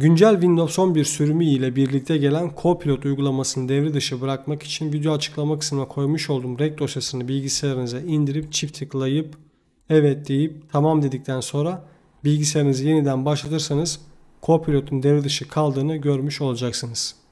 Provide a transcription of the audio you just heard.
Güncel Windows 11 sürümü ile birlikte gelen Copilot uygulamasını devre dışı bırakmak için video açıklama kısmına koymuş olduğum rek dosyasını bilgisayarınıza indirip çift tıklayıp evet deyip tamam dedikten sonra bilgisayarınızı yeniden başlatırsanız Copilot'un devre dışı kaldığını görmüş olacaksınız.